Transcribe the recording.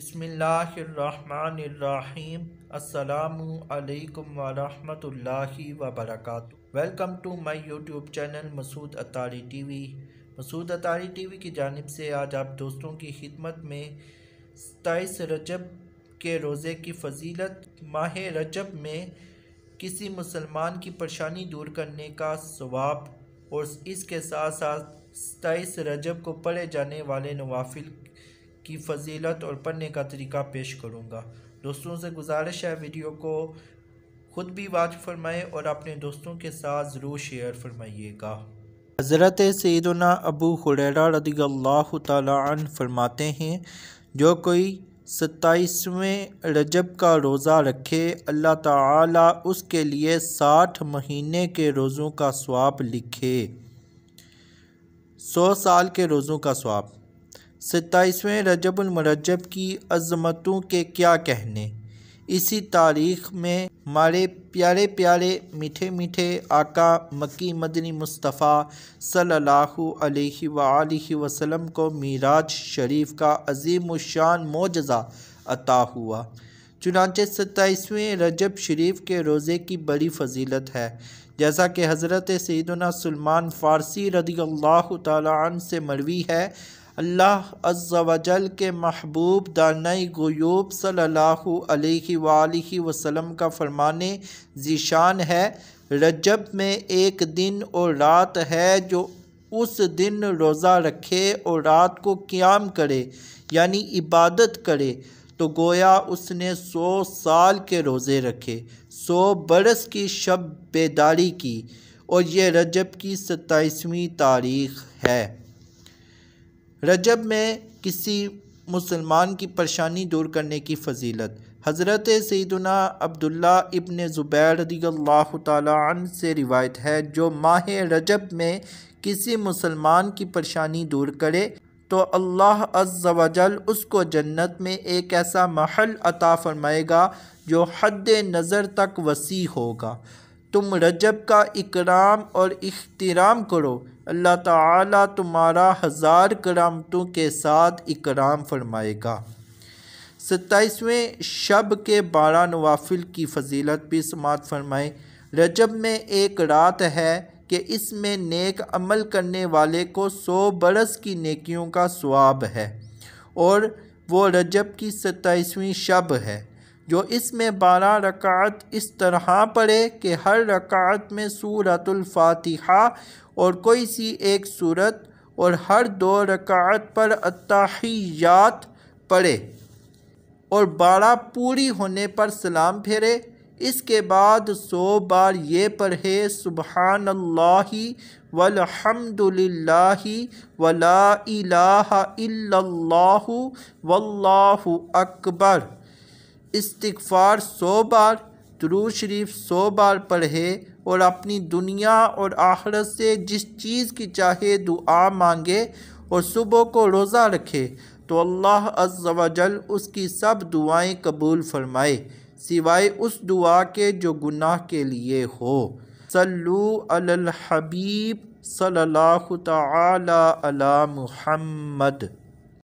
बसमिल्लाम अल्लाम वरम वर्क welcome to my YouTube channel Masood Attari TV Masood Attari TV की जानब से आज आप दोस्तों की खिदमत में सताईस रजब के रोज़े की फजीलत माह रजब में किसी मुसलमान की परेशानी दूर करने का सवाब और इसके साथ साथ सताईस रजब को पढ़े जाने वाले नवाफिल की फजीलत और पढ़ने का तरीका पेश करूँगा दोस्तों से गुजारिश है वीडियो को खुद भी वाच फरमाएँ और अपने दोस्तों के साथ ज़रूर शेयर फरमाइएगा हज़रत सैदना अबू खुरैरा रदी अल्लाह तन फरमाते हैं जो कोई सत्ताईसवें रजब का रोज़ा रखे अल्लाह ताला उसके लिए साठ महीने के रोज़ों का स्वाप लिखे सौ साल के रोज़ों का स्वाप सत्ताईसवें रजबुलमरजब की अजमतों के क्या कहने इसी तारीख में हमारे प्यारे प्यारे मीठे मीठे आका मक्की मदनी मुस्तफ़ा सल्लल्लाहु अलैहि वसल्लम को मीराज शरीफ का अजीम शान मोजा अता हुआ चुनाचे सत्ताईसवें रजब शरीफ के रोज़े की बड़ी फजीलत है जैसा कि हज़रत सैदना सलमान फ़ारसी रदी अल्लाह तन से मरवी है अल्लाह अज्जावजल के महबूब दानई गयूब सल्लल्लाहु अलैहि वसल्लम का फरमाने ज़ीशान है रजब में एक दिन और रात है जो उस दिन रोज़ा रखे और रात को क्याम करे यानी इबादत करे तो गोया उसने सौ साल के रोज़े रखे सौ बरस की शब बेदारी की और ये रजब की सत्ताईसवीं तारीख़ है रजब में किसी मुसलमान की परेशानी दूर करने की फजीलत हज़रत सैदना अब्दुल्ला इबन ज़ुबैर रदील्ला तन से रिवायत है जो माह रजब में किसी मुसलमान की परेशानी दूर करे तो अल्लाह अज्जल उसको जन्नत में एक ऐसा महल अता फरमाएगा जो हद नज़र तक वसी होगा तुम रजब का इकराम और इख्तराम करो अल्लाह ताला तुम्हारा हज़ार करामतों के साथ इकराम फरमाएगा सत्ताईसवें शब के बारह नवाफिल की फजीलत भी समात फरमाए रजब में एक रात है कि इसमें नेक अमल करने वाले को सौ बरस की नेकियों का स्वाब है और वो रजब की सत्ताईसवीं शब है जो इसमें बारह रकात इस तरह पढ़े कि हर रकात में सूरतुल्फ़ातिहा और कोई सी एक सूरत और हर दो रकात पर अताहियात पढ़े और बारह पूरी होने पर सलाम फेरे इसके बाद सौ बार ये पढ़े सुबहान अल्लाही वलहमदुलिल्लाही वला इलाहा इल्लल्लाहु वल्लाहु अकबर इस्तफ़ार सौ बार दरू शरीफ सौ बार पढ़े और अपनी दुनिया और आखरत से जिस चीज़ की चाहे दुआ मांगे और सुबह को रोज़ा रखे तो अल्लाह अज्जल उसकी सब दुआएं कबूल फरमाए सिवाय उस दुआ के जो गुनाह के लिए हो सल्लू अल हबीब सल्लल्लाहु ताला अला मुहम्मद